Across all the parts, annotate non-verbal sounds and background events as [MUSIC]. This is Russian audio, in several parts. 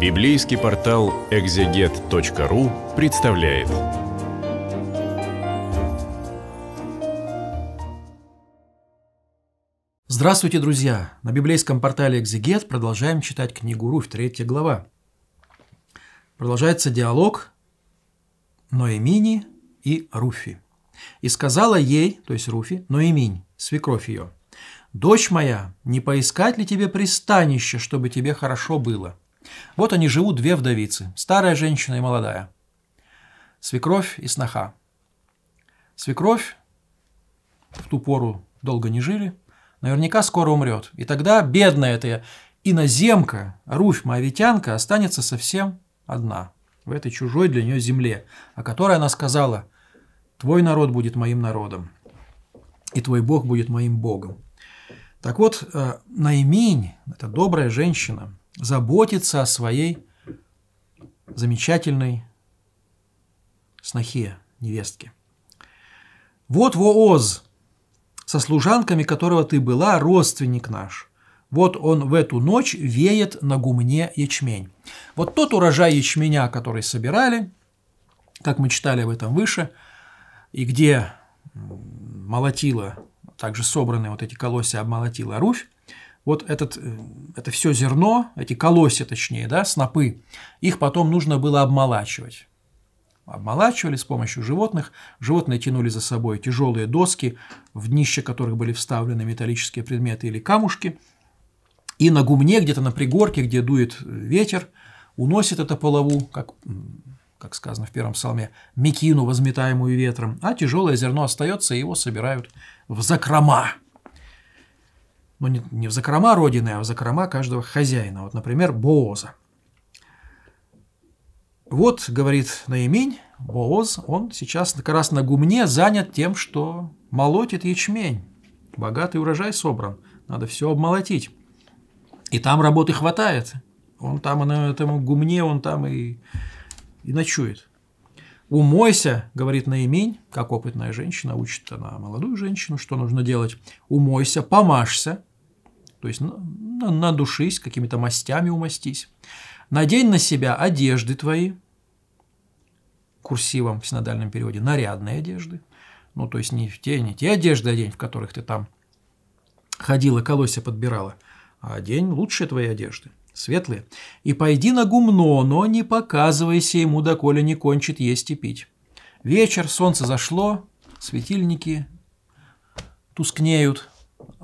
Библейский портал экзегет.ру представляет. Здравствуйте, друзья! На библейском портале Экзегет продолжаем читать книгу Руфь, третья глава. Продолжается диалог Ноэмини и Руфи. «И сказала ей, то есть Руфи, Ноэминь, свекровь ее, «Дочь моя, не поискать ли тебе пристанище, чтобы тебе хорошо было?» Вот они живут две вдовицы, старая женщина и молодая. Свекровь и сноха. Свекровь в ту пору долго не жили, наверняка скоро умрет. И тогда бедная эта иноземка, Руфь Моавитянка, останется совсем одна в этой чужой для нее земле, о которой она сказала «Твой народ будет моим народом, и твой Бог будет моим Богом». Так вот, э, Наиминь, эта добрая женщина, заботиться о своей замечательной снохе, невестке. Вот Вооз, со служанками которого ты была, родственник наш. Вот он в эту ночь веет на гумне ячмень. Вот тот урожай ячменя, который собирали, как мы читали об этом выше, и где молотила, также собранные вот эти колосья обмолотила Руфь, вот этот, э, это все зерно, эти колосья точнее, да, снопы, их потом нужно было обмолачивать. Обмолачивали с помощью животных, животные тянули за собой тяжелые доски, в днище которых были вставлены металлические предметы или камушки, и на гумне, где-то на пригорке, где дует э, ветер, уносит это полову, как, как сказано в первом псалме, мекину, возметаемую ветром, а тяжелое зерно остается, и его собирают в закрома ну не, не в закрома Родины, а в закрома каждого хозяина. Вот, например, Бооза. Вот, говорит Наимень, Бооз, он сейчас как раз на гумне занят тем, что молотит ячмень. Богатый урожай собран, надо все обмолотить. И там работы хватает. Он там и на этом гумне, он там и, и ночует. «Умойся», — говорит Наимень, как опытная женщина, учит она молодую женщину, что нужно делать. «Умойся, помажься, то есть ну, на надушись, какими-то мастями умастись. Надень на себя одежды твои, курсивом в синодальном переводе, нарядные одежды, ну, то есть не в те, не те одежды одень, в которых ты там ходила, колосья подбирала, а одень лучшие твои одежды, светлые. И пойди на гумно, но не показывайся ему, доколе не кончит есть и пить. Вечер, солнце зашло, светильники тускнеют,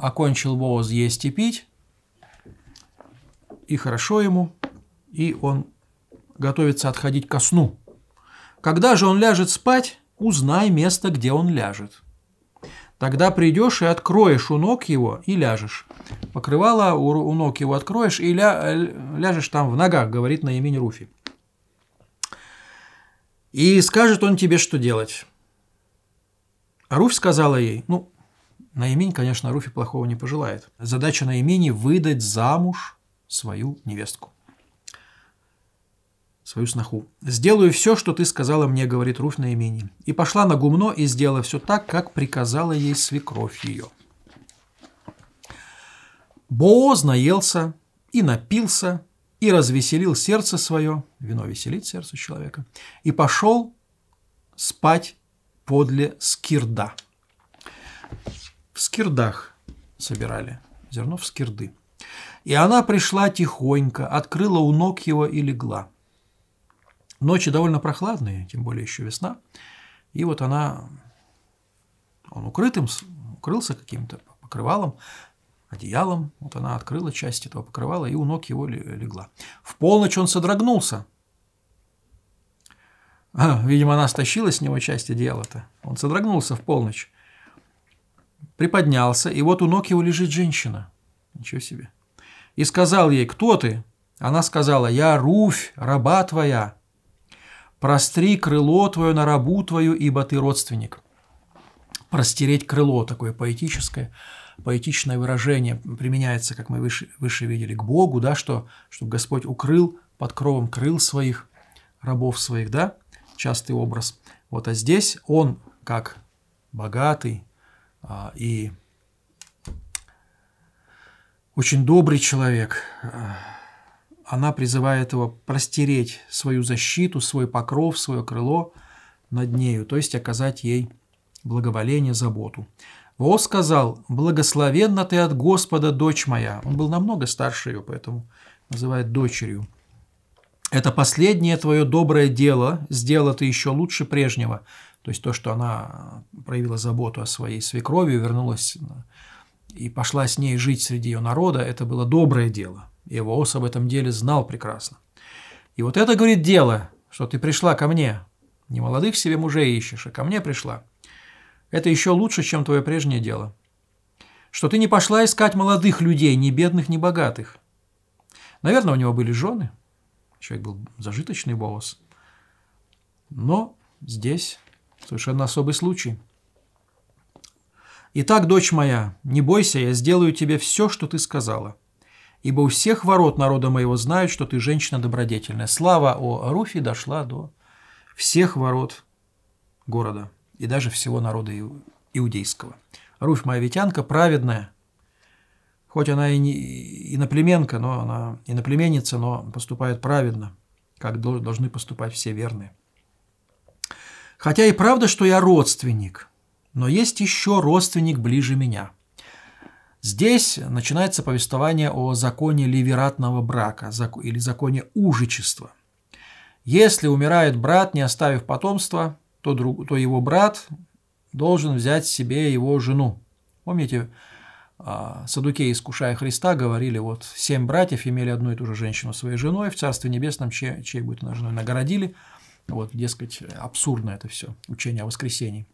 окончил Боуз есть и пить, и хорошо ему, и он готовится отходить ко сну. Когда же он ляжет спать, узнай место, где он ляжет. Тогда придешь и откроешь у ног его и ляжешь. Покрывало у, ног его откроешь и ля, э, ляжешь там в ногах, говорит на имени Руфи. И скажет он тебе, что делать. А Руфь сказала ей, ну, Наимень, конечно, Руфи плохого не пожелает. Задача Наимени – выдать замуж свою невестку, свою сноху. «Сделаю все, что ты сказала мне», – говорит Руфь Наимени. И пошла на гумно и сделала все так, как приказала ей свекровь ее. Бооз наелся и напился, и развеселил сердце свое, вино веселит сердце человека, и пошел спать подле Скирда в скирдах собирали, зерно в скирды. И она пришла тихонько, открыла у ног его и легла. Ночи довольно прохладные, тем более еще весна. И вот она, он укрытым, укрылся каким-то покрывалом, одеялом. Вот она открыла часть этого покрывала и у ног его легла. В полночь он содрогнулся. видимо, она стащила с него часть одеяла-то. Он содрогнулся в полночь приподнялся, и вот у ног его лежит женщина. Ничего себе. И сказал ей, кто ты? Она сказала, я Руфь, раба твоя. Простри крыло твое на рабу твою, ибо ты родственник. Простереть крыло, такое поэтическое, поэтичное выражение применяется, как мы выше, выше видели, к Богу, да, что, что Господь укрыл под кровом крыл своих, рабов своих, да, частый образ. Вот, а здесь он, как богатый, а, и очень добрый человек. А, она призывает его простереть свою защиту, свой покров, свое крыло над нею, то есть оказать ей благоволение, заботу. Во сказал, «Благословенна ты от Господа, дочь моя». Он был намного старше ее, поэтому называет дочерью. «Это последнее твое доброе дело, сделало ты еще лучше прежнего. То есть то, что она проявила заботу о своей свекрови, вернулась э, и пошла с ней жить среди ее народа, это было доброе дело. Иовоос об этом деле знал прекрасно. И вот это, говорит, дело, что ты пришла ко мне. Не молодых себе мужей ищешь, а ко мне пришла. Это еще лучше, чем твое прежнее дело. Что ты не пошла искать молодых людей, ни бедных, ни богатых. Наверное, у него были жены. Человек был зажиточный Боос. Но здесь Совершенно особый случай. «Итак, дочь моя, не бойся, я сделаю тебе все, что ты сказала. Ибо у всех ворот народа моего знают, что ты женщина добродетельная. Слава о Руфе дошла до всех ворот города и даже всего народа иудейского. Руфь моя витянка праведная, хоть она и не иноплеменка, но она иноплеменница, но поступает праведно, как должны поступать все верные. Хотя и правда, что я родственник, но есть еще родственник ближе меня. Здесь начинается повествование о законе ливератного брака или законе ужичества. Если умирает брат, не оставив потомства, то, друг, то его брат должен взять себе его жену. Помните, а, садукеи, искушая Христа, говорили, вот семь братьев имели одну и ту же женщину своей женой, в Царстве Небесном, чьей, чьей будет она женой, нагородили – вот, дескать, абсурдно это все, учение о воскресении.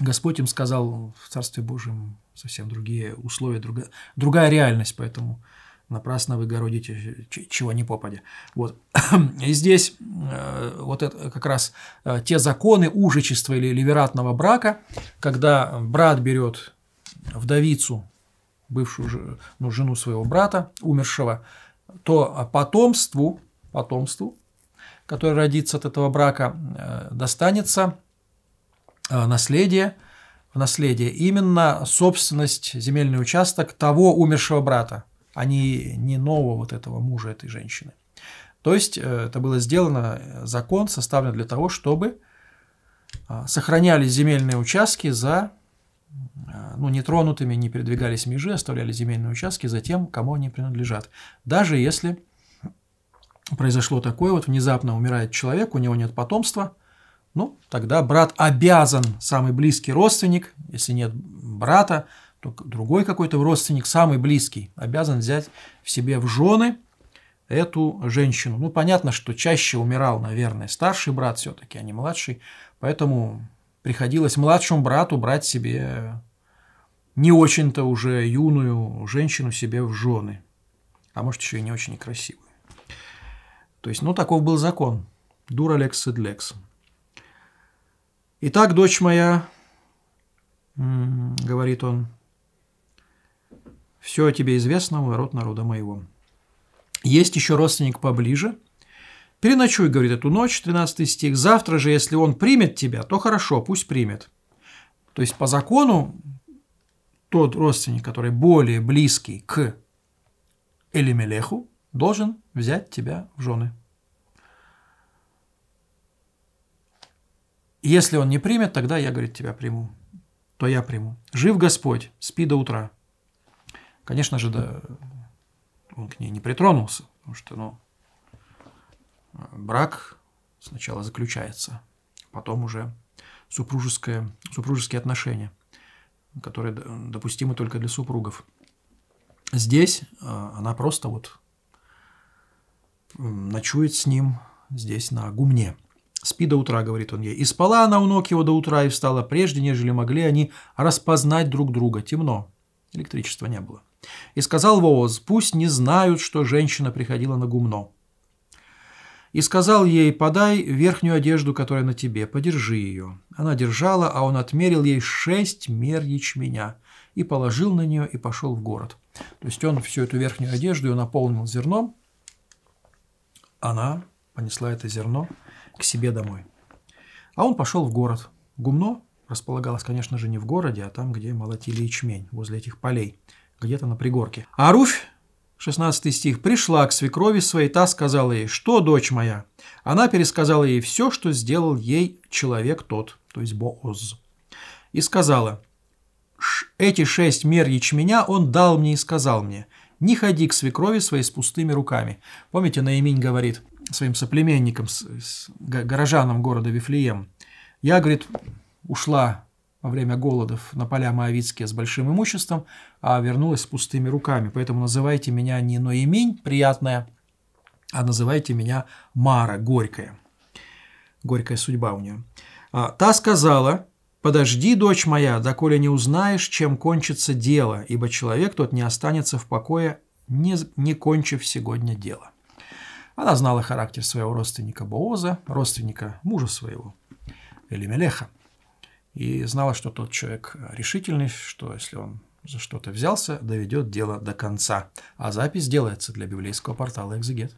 Господь им сказал, в Царстве Божьем совсем другие условия, другая, другая реальность, поэтому напрасно вы городите, чего не попадя. Вот. [CLEARS THROAT] И здесь э, вот это как раз э, те законы ужичества или ливератного брака, когда брат берет вдовицу, бывшую ну, жену своего брата, умершего, то потомству, потомству который родится от этого брака, э, достанется э, наследие, в наследие именно собственность, земельный участок того умершего брата, а не, не нового вот этого мужа этой женщины. То есть э, это было сделано, закон составлен для того, чтобы сохранялись земельные участки за ну, нетронутыми, не передвигались межи, оставляли земельные участки за тем, кому они принадлежат. Даже если произошло такое, вот внезапно умирает человек, у него нет потомства, ну, тогда брат обязан, самый близкий родственник, если нет брата, то другой какой-то родственник, самый близкий, обязан взять в себе в жены эту женщину. Ну, понятно, что чаще умирал, наверное, старший брат все-таки, а не младший, поэтому приходилось младшему брату брать себе не очень-то уже юную женщину себе в жены, а может еще и не очень красивую. То есть, ну, таков был закон. Дура лекс сед лекс. «Итак, дочь моя, — говорит он, — все о тебе известно, мой род народа моего. Есть еще родственник поближе. Переночуй, — говорит, — эту ночь, 13 стих. Завтра же, если он примет тебя, то хорошо, пусть примет. То есть, по закону, тот родственник, который более близкий к Элимелеху, должен взять тебя в жены. Если он не примет, тогда я, говорит, тебя приму. То я приму. Жив Господь, спи до утра. Конечно же, да, он к ней не притронулся, потому что, ну, брак сначала заключается, потом уже супружеское, супружеские отношения, которые допустимы только для супругов. Здесь а, она просто вот ночует с ним здесь на гумне. «Спи до утра», — говорит он ей. «И спала она у ног его до утра и встала прежде, нежели могли они распознать друг друга. Темно. Электричества не было». И сказал Вооз, «Пусть не знают, что женщина приходила на гумно». И сказал ей, «Подай верхнюю одежду, которая на тебе, подержи ее». Она держала, а он отмерил ей шесть мер ячменя и положил на нее и пошел в город. То есть он всю эту верхнюю одежду наполнил зерном, она понесла это зерно к себе домой. А он пошел в город. Гумно располагалось, конечно же, не в городе, а там, где молотили ячмень, возле этих полей, где-то на пригорке. А Руфь, 16 стих, пришла к свекрови своей, та сказала ей, что, дочь моя? Она пересказала ей все, что сделал ей человек тот, то есть Бооз. И сказала, эти шесть мер ячменя он дал мне и сказал мне – не ходи к свекрови своей с пустыми руками. Помните, Наиминь говорит своим соплеменникам, с, с горожанам города Вифлеем, я, говорит, ушла во время голодов на поля Моавицкие с большим имуществом, а вернулась с пустыми руками. Поэтому называйте меня не Ноемень, приятная, а называйте меня Мара, горькая. Горькая судьба у нее. А, та сказала, «Подожди, дочь моя, доколе не узнаешь, чем кончится дело, ибо человек тот не останется в покое, не, не кончив сегодня дело». Она знала характер своего родственника Бооза, родственника мужа своего, Элимелеха, и знала, что тот человек решительный, что если он за что-то взялся, доведет дело до конца. А запись делается для библейского портала «Экзегет».